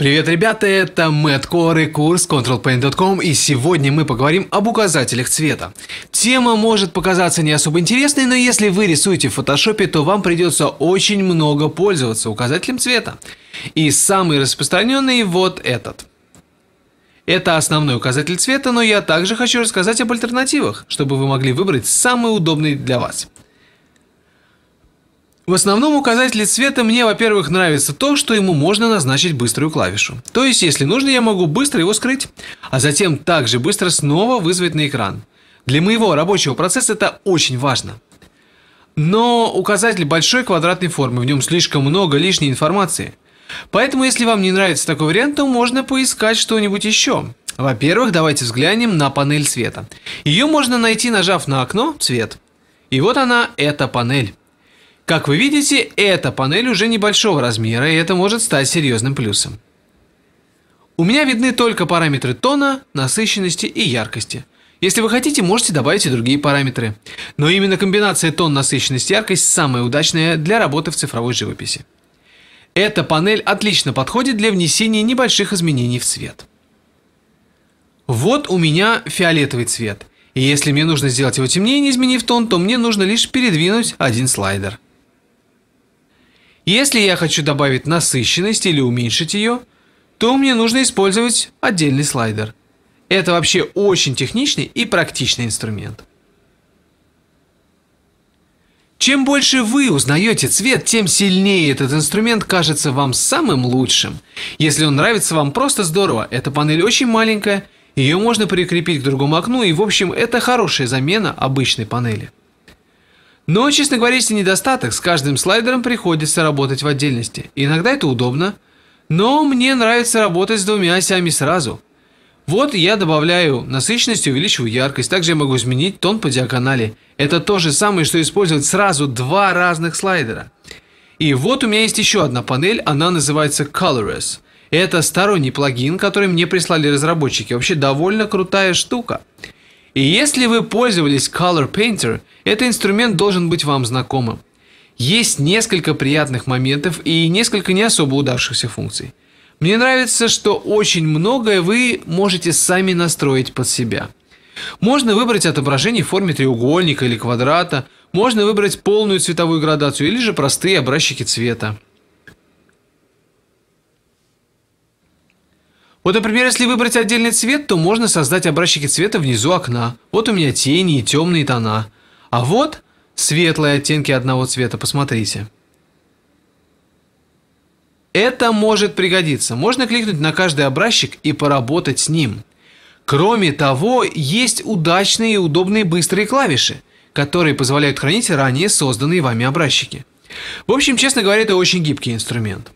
Привет, ребята, это Мэтт Коры, курс ControlPaint.com, и сегодня мы поговорим об указателях цвета. Тема может показаться не особо интересной, но если вы рисуете в фотошопе, то вам придется очень много пользоваться указателем цвета. И самый распространенный вот этот. Это основной указатель цвета, но я также хочу рассказать об альтернативах, чтобы вы могли выбрать самый удобный для вас. В основном указатели цвета мне, во-первых, нравится то, что ему можно назначить быструю клавишу. То есть, если нужно, я могу быстро его скрыть, а затем также быстро снова вызвать на экран. Для моего рабочего процесса это очень важно. Но указатель большой квадратной формы, в нем слишком много лишней информации. Поэтому, если вам не нравится такой вариант, то можно поискать что-нибудь еще. Во-первых, давайте взглянем на панель цвета. Ее можно найти, нажав на окно «Цвет». И вот она, эта панель. Как вы видите, эта панель уже небольшого размера, и это может стать серьезным плюсом. У меня видны только параметры тона, насыщенности и яркости. Если вы хотите, можете добавить и другие параметры. Но именно комбинация тон, насыщенность и яркость самая удачная для работы в цифровой живописи. Эта панель отлично подходит для внесения небольших изменений в цвет. Вот у меня фиолетовый цвет. И если мне нужно сделать его темнее, не изменив тон, то мне нужно лишь передвинуть один слайдер. Если я хочу добавить насыщенность или уменьшить ее, то мне нужно использовать отдельный слайдер. Это вообще очень техничный и практичный инструмент. Чем больше вы узнаете цвет, тем сильнее этот инструмент кажется вам самым лучшим. Если он нравится вам, просто здорово. Эта панель очень маленькая, ее можно прикрепить к другому окну и в общем это хорошая замена обычной панели. Но, честно говоря, если недостаток, с каждым слайдером приходится работать в отдельности. Иногда это удобно, но мне нравится работать с двумя осями сразу. Вот я добавляю насыщенность увеличиваю яркость. Также я могу изменить тон по диагонали. Это то же самое, что использовать сразу два разных слайдера. И вот у меня есть еще одна панель, она называется Colorless. Это сторонний плагин, который мне прислали разработчики. Вообще довольно крутая штука. И если вы пользовались Color Painter, этот инструмент должен быть вам знакомым. Есть несколько приятных моментов и несколько не особо удавшихся функций. Мне нравится, что очень многое вы можете сами настроить под себя. Можно выбрать отображение в форме треугольника или квадрата, можно выбрать полную цветовую градацию или же простые образчики цвета. Вот, например, если выбрать отдельный цвет, то можно создать образчики цвета внизу окна. Вот у меня тени и темные тона. А вот светлые оттенки одного цвета, посмотрите. Это может пригодиться. Можно кликнуть на каждый образчик и поработать с ним. Кроме того, есть удачные и удобные быстрые клавиши, которые позволяют хранить ранее созданные вами образчики. В общем, честно говоря, это очень гибкий инструмент.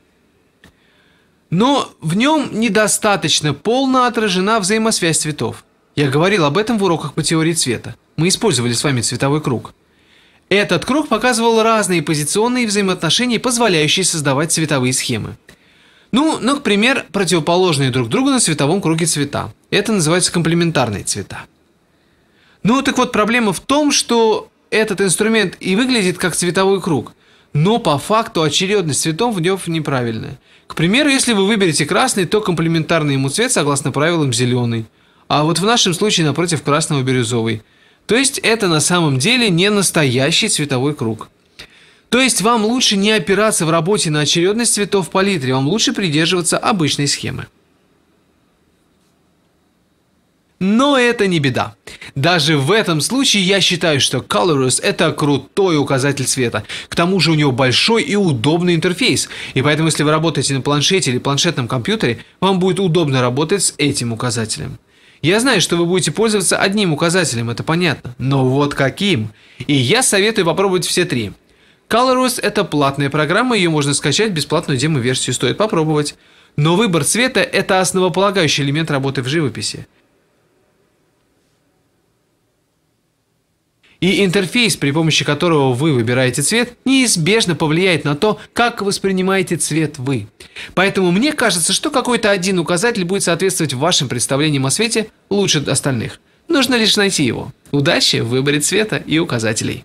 Но в нем недостаточно полно отражена взаимосвязь цветов. Я говорил об этом в уроках по теории цвета. Мы использовали с вами цветовой круг. Этот круг показывал разные позиционные взаимоотношения, позволяющие создавать цветовые схемы. Ну, ну, к примеру, противоположные друг другу на цветовом круге цвета. Это называется комплементарные цвета. Ну, так вот, проблема в том, что этот инструмент и выглядит как цветовой круг – но по факту очередность цветов в нем неправильная. К примеру, если вы выберете красный, то комплементарный ему цвет, согласно правилам, зеленый. А вот в нашем случае напротив красного бирюзовый. То есть это на самом деле не настоящий цветовой круг. То есть вам лучше не опираться в работе на очередность цветов в палитре, вам лучше придерживаться обычной схемы. Но это не беда. Даже в этом случае я считаю, что Colorus это крутой указатель цвета. К тому же у него большой и удобный интерфейс. И поэтому, если вы работаете на планшете или планшетном компьютере, вам будет удобно работать с этим указателем. Я знаю, что вы будете пользоваться одним указателем, это понятно. Но вот каким? И я советую попробовать все три. Colorus это платная программа, ее можно скачать, бесплатную демо-версию стоит попробовать. Но выбор цвета – это основополагающий элемент работы в живописи. и интерфейс, при помощи которого вы выбираете цвет, неизбежно повлияет на то, как воспринимаете цвет вы. Поэтому мне кажется, что какой-то один указатель будет соответствовать вашим представлениям о свете лучше остальных. Нужно лишь найти его. Удачи в выборе цвета и указателей.